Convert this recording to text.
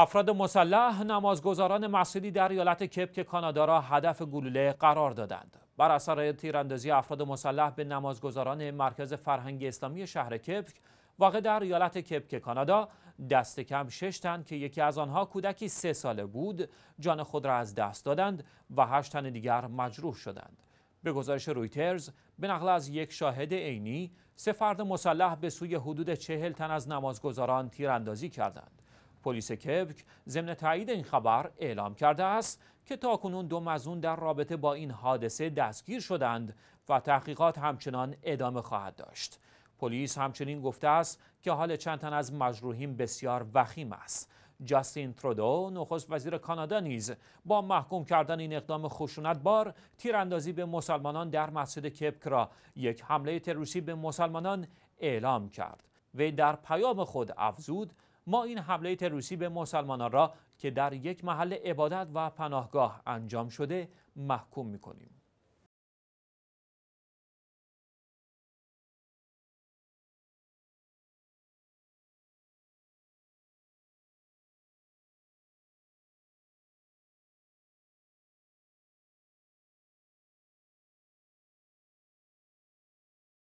افراد مسلح نمازگزاران مسئولی در ایالت کبک کانادا را هدف گلوله قرار دادند بر اثر تیراندازی افراد مسلح به نمازگزاران مرکز فرهنگ اسلامی شهر کپک واقع در ایالت کپک کانادا دست کم شش تن که یکی از آنها کودکی سه ساله بود جان خود را از دست دادند و هشت تن دیگر مجروح شدند به گزارش رویترز به نقل از یک شاهد عینی سه فرد مسلح به سوی حدود چهل تن از نمازگزاران تیراندازی کردند پلیس کبک ضمن تایید این خبر اعلام کرده است که تاکنون دو مزون در رابطه با این حادثه دستگیر شدند و تحقیقات همچنان ادامه خواهد داشت. پلیس همچنین گفته است که حال چند تن از مجروحین بسیار وخیم است. جاستین ترودو نخست وزیر کانادا نیز با محکوم کردن این اقدام بار تیراندازی به مسلمانان در مسجد کبک را یک حمله تروریستی به مسلمانان اعلام کرد وی در پیام خود افزود ما این حمله تروریستی به مسلمانان را که در یک محل عبادت و پناهگاه انجام شده محکوم میکنیم